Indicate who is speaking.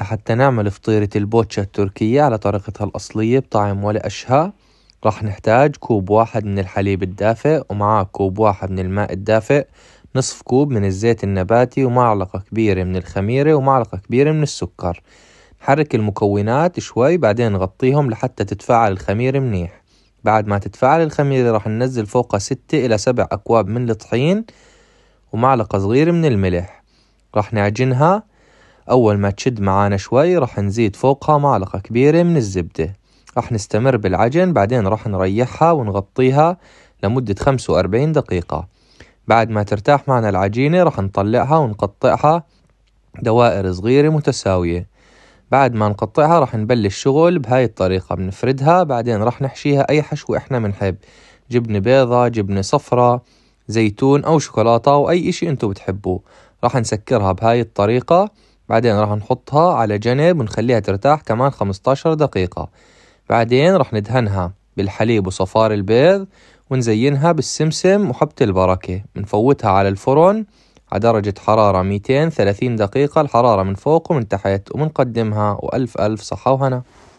Speaker 1: لحتى نعمل فطيرة البوتشا التركية على طريقتها الأصلية بطعم ولا أشهى راح نحتاج كوب واحد من الحليب الدافئ ومعاه كوب واحد من الماء الدافئ نصف كوب من الزيت النباتي ومعلقة كبيرة من الخميرة ومعلقة كبيرة من السكر نحرك المكونات شوي بعدين نغطيهم لحتى تتفاعل الخميرة منيح بعد ما تتفاعل الخميرة راح ننزل فوقها ستة إلى سبع أكواب من الطحين ومعلقة صغيرة من الملح راح نعجنها أول ما تشد معانا شوي راح نزيد فوقها معلقة كبيرة من الزبدة راح نستمر بالعجن بعدين راح نريحها ونغطيها لمدة 45 دقيقة بعد ما ترتاح معنا العجينة راح نطلعها ونقطعها دوائر صغيرة متساوية بعد ما نقطعها راح نبلش شغل بهاي الطريقة بنفردها بعدين راح نحشيها أي حشو إحنا بنحب جبنة بيضة جبنة صفرة زيتون أو شوكولاتة أو أي إشي أنتو بتحبوه راح نسكرها بهاي الطريقة بعدين راح نحطها على جنب ونخليها ترتاح كمان 15 دقيقة بعدين راح ندهنها بالحليب وصفار البيض ونزينها بالسمسم وحبة البركة بنفوتها على الفرن على درجة حرارة 230 دقيقة الحرارة من فوق ومن تحت ومنقدمها وألف ألف صحة وهنا